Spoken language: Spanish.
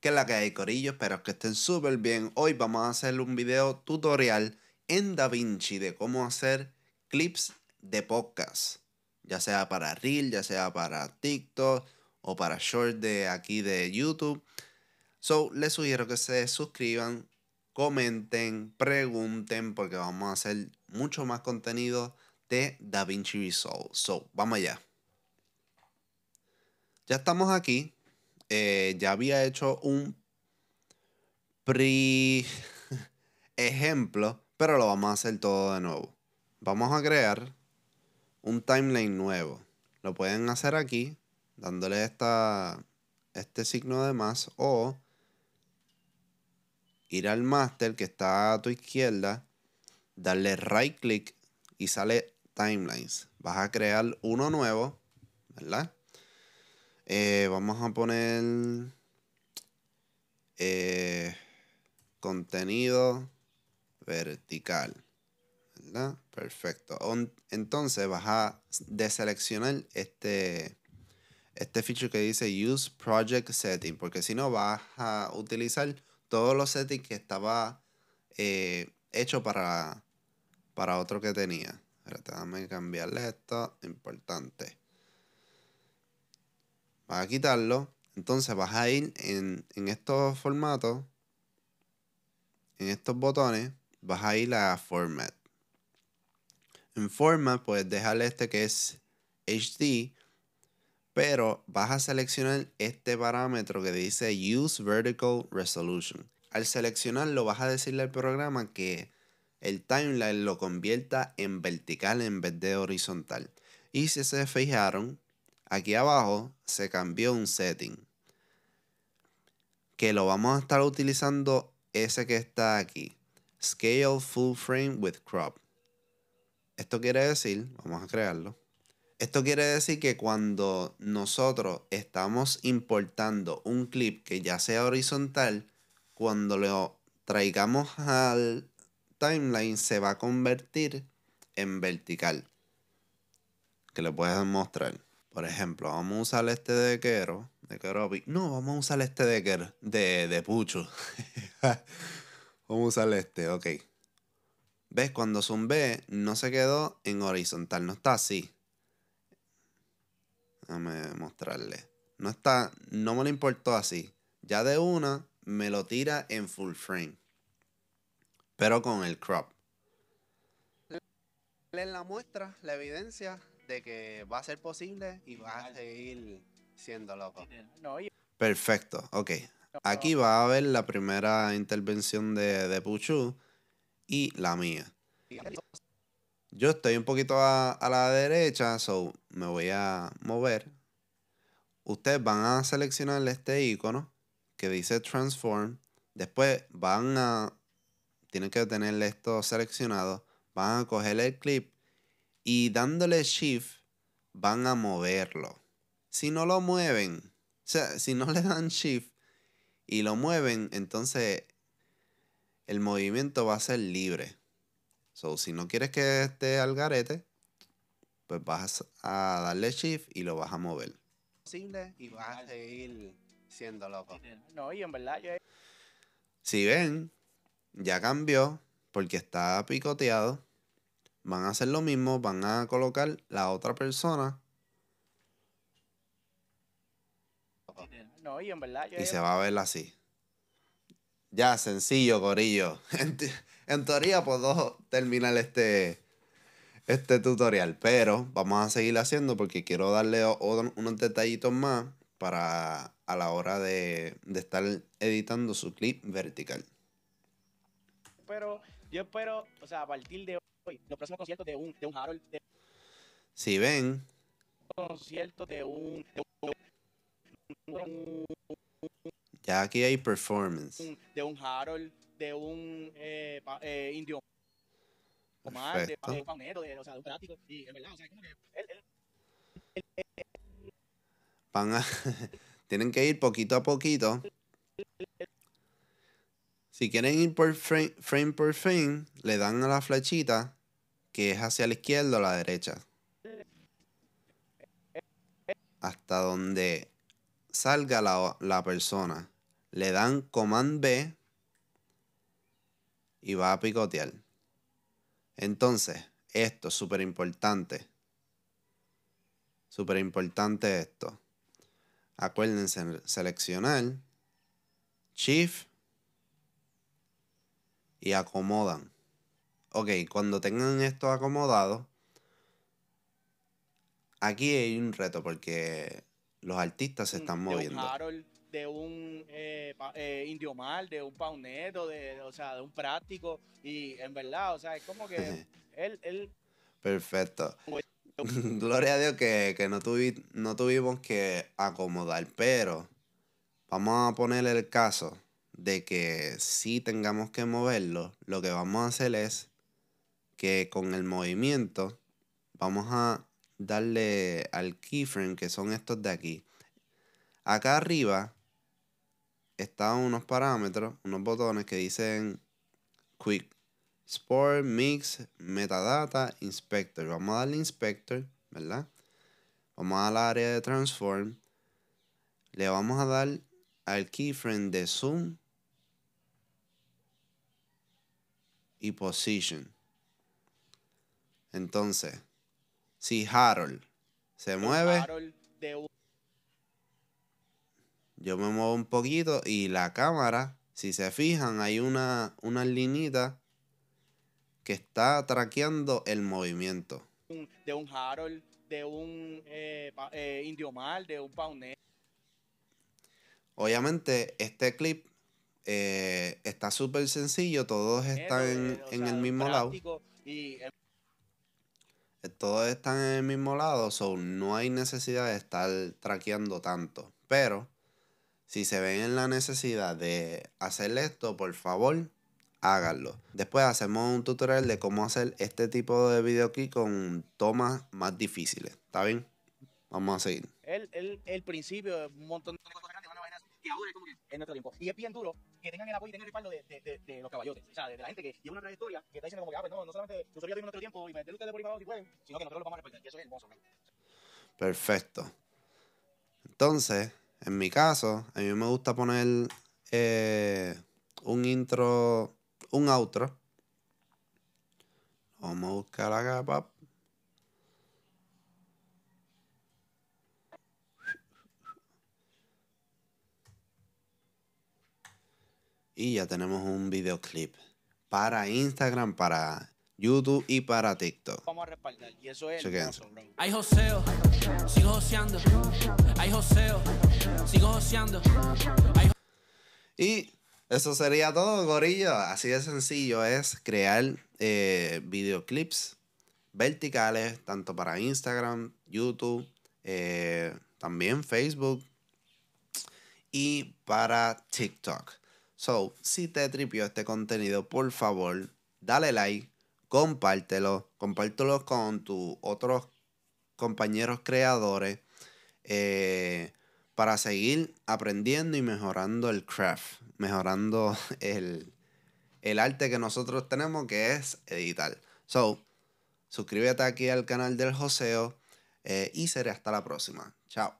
que la que hay corillo, espero que estén súper bien. Hoy vamos a hacer un video tutorial en DaVinci de cómo hacer clips de podcast. Ya sea para Reel, ya sea para TikTok o para Short de aquí de YouTube. So, les sugiero que se suscriban, comenten, pregunten, porque vamos a hacer mucho más contenido de DaVinci Resolve. So, vamos allá. Ya estamos aquí eh, ya había hecho un pre ejemplo, pero lo vamos a hacer todo de nuevo. Vamos a crear un timeline nuevo. Lo pueden hacer aquí, dándole este signo de más o ir al master que está a tu izquierda, darle right click y sale timelines. Vas a crear uno nuevo, ¿verdad? Eh, vamos a poner eh, contenido vertical. Perfecto. Entonces vas a deseleccionar este, este feature que dice Use Project Setting, porque si no vas a utilizar todos los settings que estaba eh, hecho para, otro que tenía. ahora déjame cambiarle esto, importante vas a quitarlo. Entonces vas a ir en, en estos formatos, en estos botones, vas a ir a Format. En Format puedes dejarle este que es HD, pero vas a seleccionar este parámetro que dice Use Vertical Resolution. Al seleccionarlo vas a decirle al programa que el timeline lo convierta en vertical en vez de horizontal. Y si se fijaron, Aquí abajo se cambió un setting. Que lo vamos a estar utilizando ese que está aquí. Scale full frame with crop. Esto quiere decir, vamos a crearlo. Esto quiere decir que cuando nosotros estamos importando un clip que ya sea horizontal, cuando lo traigamos al timeline se va a convertir en vertical. Que lo puedes mostrar. Por ejemplo, vamos a usar este de Quero, de No, vamos a usar este de Quero, de, de Pucho. vamos a usar este, ok. ¿Ves? Cuando zumbé, no se quedó en horizontal, no está así. Déjame mostrarle. No está, no me lo importó así. Ya de una, me lo tira en full frame. Pero con el crop. Leen la muestra, la evidencia que va a ser posible y va a seguir siendo loco. Perfecto, ok. Aquí va a haber la primera intervención de, de Puchu y la mía. Yo estoy un poquito a, la derecha, so me voy a mover. Ustedes van a seleccionar este icono que dice Transform. Después van a. Tienen que tener esto seleccionado. Van a coger el clip y dándole shift van a moverlo. Si no lo mueven, o sea, si no le dan shift y lo mueven, entonces el movimiento va a ser libre. So, si no quieres que esté al garete, pues vas a darle shift y lo vas a mover. y vas a seguir siendo loco. No, en verdad Si ven, ya cambió porque está picoteado van a hacer lo mismo, van a colocar la otra persona. No, y en verdad. y se va a ver así. Ya, sencillo, gorillo. En, teoría puedo terminar este, este tutorial, pero vamos a seguir haciendo porque quiero darle unos detallitos más para a la hora de, estar editando su clip vertical. Pero yo espero, o sea, a partir de hoy, los próximos conciertos de un, de un Harold. De... Si ven. Conciertos de un, de un, Ya aquí hay performance. De un Harold, de un eh, pa, eh, indio. Omar, de, de un paunero, de, o sea, de un práctico. Y en verdad, o sea, como que. Él, él, él, él Van a, tienen que ir poquito a poquito. Si quieren ir por frame, por frame, le dan a la flechita que es hacia la izquierda o la derecha. Hasta donde salga la, la persona. Le dan Command B y va a picotear. Entonces, esto es súper importante. Súper importante esto. Acuérdense, seleccionar Shift y acomodan. Ok, cuando tengan esto acomodado, aquí hay un reto porque los artistas se mm, están moviendo. de un eh, eh, Indio Mal, de un Pauneto, de, o sea, de un práctico. Y en verdad, o sea, es como que él, él... Perfecto. Gloria a Dios que, no, no tuvimos que acomodar, pero vamos a poner el caso de que si tengamos que moverlo, lo que vamos a hacer es que con el movimiento vamos a darle al keyframe, que son estos de aquí. Acá arriba están unos parámetros, unos botones que dicen Quick Sport, Mix, Metadata, Inspector. Vamos a darle Inspector, ¿verdad? Vamos al área de Transform. Le vamos a dar al keyframe de Zoom y position. Entonces, si Harold se mueve, yo me muevo un poquito y la cámara, si se fijan, hay una, una linita que está traqueando el movimiento. De un Harold, de un eh, eh Mal, de un Paunet. Obviamente, este clip eh, está súper sencillo, todos están en, eh, el mismo lado. Eh, todos están en el mismo lado, so no hay necesidad de estar traqueando tanto. Pero si se ven en la necesidad de hacer esto, por favor, háganlo. Después hacemos un tutorial de cómo hacer este tipo de video aquí con tomas más difíciles. ¿Está bien? Vamos a seguir. El, el principio es un montón de cosas que ahora como que es nuestro tiempo. Y es bien duro que tengan el apoyo y tengan el respaldo de, de, de, de los caballotes, o sea, de, la gente que lleva una trayectoria que está diciendo como que, ah, pues no, no solamente nosotros vivir en nuestro tiempo y meter ustedes por ahí para abajo si pueden, sino que nosotros lo vamos a respaldar. Y eso es hermoso, man. Perfecto. Entonces, en mi caso, a mí me gusta poner eh, un intro, un outro. Vamos a buscar acá, papá. Y ya tenemos un videoclip para Instagram, para YouTube y para TikTok. Vamos a respaldar. Y eso es. Hay joseo, sigo joseando. Hay joseo, sigo joseando. Y eso sería todo, gorillo. Así de sencillo es crear eh, videoclips verticales, tanto para Instagram, YouTube, eh, también Facebook y para TikTok. So, si te tripió este contenido, por favor, dale like, compártelo, compártelo con tus otros compañeros creadores eh, para seguir aprendiendo y mejorando el craft, mejorando el, arte que nosotros tenemos que es editar. So, suscríbete aquí al canal del Joseo eh, y seré hasta la próxima. Chao.